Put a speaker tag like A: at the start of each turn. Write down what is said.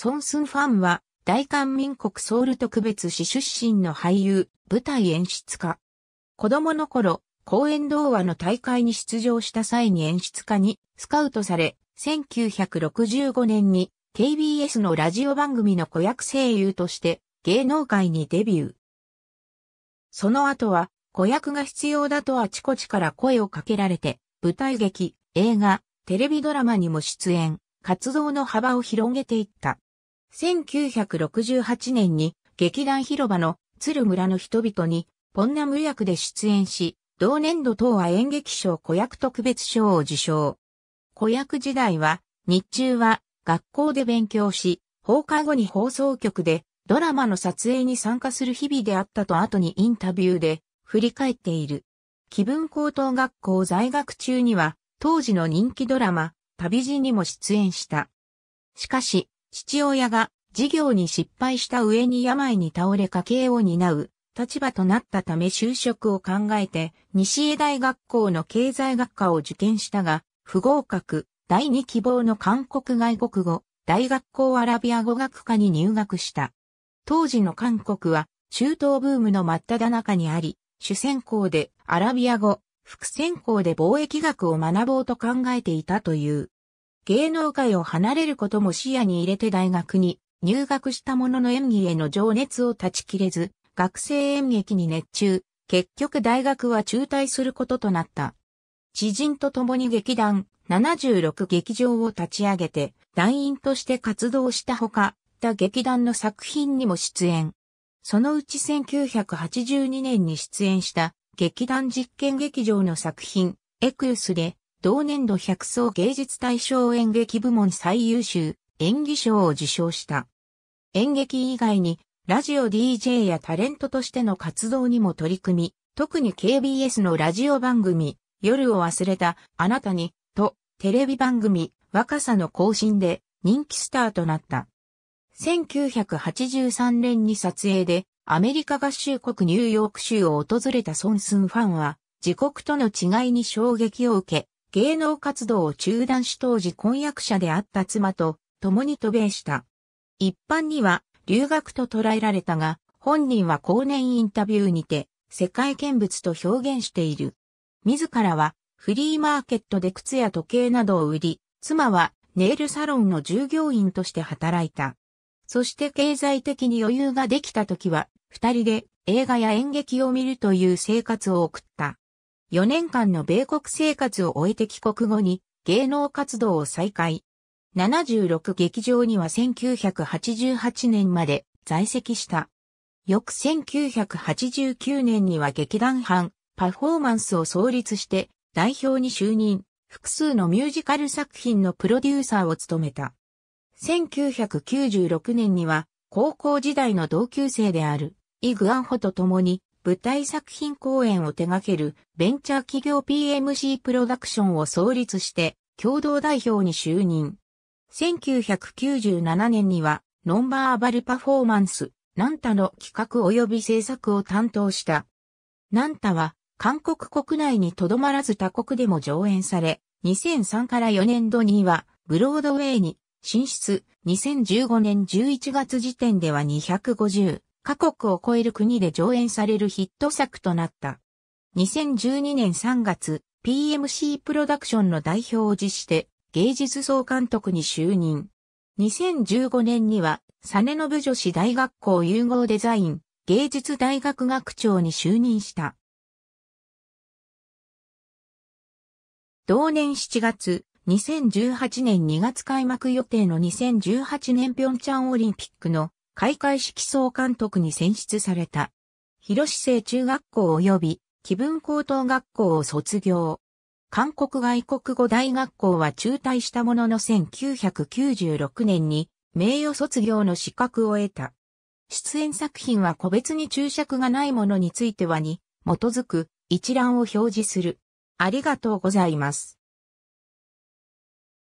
A: ソンスンファンは、大韓民国ソウル特別市出身の俳優、舞台演出家。子供の頃、公演童話の大会に出場した際に演出家にスカウトされ、1965年に KBS のラジオ番組の子役声優として芸能界にデビュー。その後は子役が必要だとあちこちから声をかけられて、舞台劇、映画、テレビドラマにも出演、活動の幅を広げていった。1968年に劇団広場の鶴村の人々にポンナム役で出演し、同年度等は演劇賞子役特別賞を受賞。子役時代は、日中は学校で勉強し、放課後に放送局でドラマの撮影に参加する日々であったと後にインタビューで振り返っている。気分高等学校在学中には当時の人気ドラマ、旅路にも出演した。しかし、父親が事業に失敗した上に病に倒れ家計を担う立場となったため就職を考えて西江大学校の経済学科を受験したが不合格第二希望の韓国外国語大学校アラビア語学科に入学した。当時の韓国は中東ブームの真っ只中にあり、主専攻でアラビア語、副専攻で貿易学を学ぼうと考えていたという。芸能界を離れることも視野に入れて大学に入学したものの演技への情熱を断ち切れず、学生演劇に熱中、結局大学は中退することとなった。知人と共に劇団76劇場を立ち上げて、団員として活動したほか、他劇団の作品にも出演。そのうち1982年に出演した劇団実験劇場の作品、エクユスで同年度百層芸術大賞演劇部門最優秀演技賞を受賞した。演劇以外に、ラジオ DJ やタレントとしての活動にも取り組み、特に KBS のラジオ番組、夜を忘れたあなたに、と、テレビ番組、若さの更新で人気スターとなった。1983年に撮影で、アメリカ合衆国ニューヨーク州を訪れたソンスンファンは、自国との違いに衝撃を受け、芸能活動を中断し当時婚約者であった妻と共に渡米した。一般には留学と捉えられたが、本人は後年インタビューにて世界見物と表現している。自らはフリーマーケットで靴や時計などを売り、妻はネイルサロンの従業員として働いた。そして経済的に余裕ができた時は、二人で映画や演劇を見るという生活を送った。4年間の米国生活を終えて帰国後に芸能活動を再開。76劇場には1988年まで在籍した。翌1989年には劇団班パフォーマンスを創立して代表に就任、複数のミュージカル作品のプロデューサーを務めた。1996年には高校時代の同級生であるイ・グアンホと共に舞台作品公演を手掛けるベンチャー企業 PMC プロダクションを創立して共同代表に就任。1997年にはノンバーバルパフォーマンス、ナンタの企画及び制作を担当した。ナンタは韓国国内にとどまらず他国でも上演され、2003から4年度にはブロードウェイに進出、2015年11月時点では250各国を超える国で上演されるヒット作となった。2012年3月、PMC プロダクションの代表を辞して芸術総監督に就任。2015年には、サネノブ女子大学校融合デザイン芸術大学学長に就任した。同年7月、2018年2月開幕予定の2018年平昌オリンピックの開会式総監督に選出された。広市生中学校及び気分高等学校を卒業。韓国外国語大学校は中退したものの1996年に名誉卒業の資格を得た。出演作品は個別に注釈がないものについてはに基づく一覧を表示する。ありがとうございます。